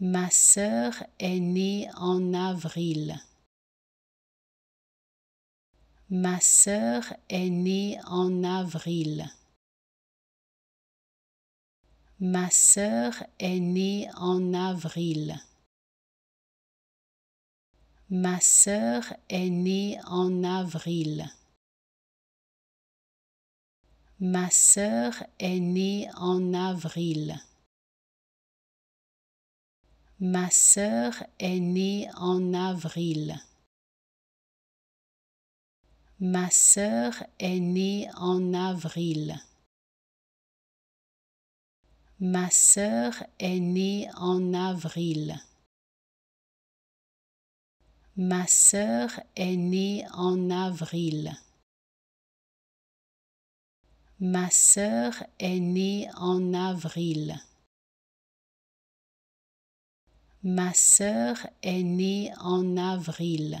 Ma sœur est née en avril. Ma sœur est née en avril. Ma sœur est née en avril. Ma sœur est née en avril. Ma sœur est née en avril. Ma sœur est née en avril. Ma sœur est née en avril. Ma sœur est née en avril. Ma sœur est née en avril. Ma sœur est née en avril. Ma sœur est née en avril.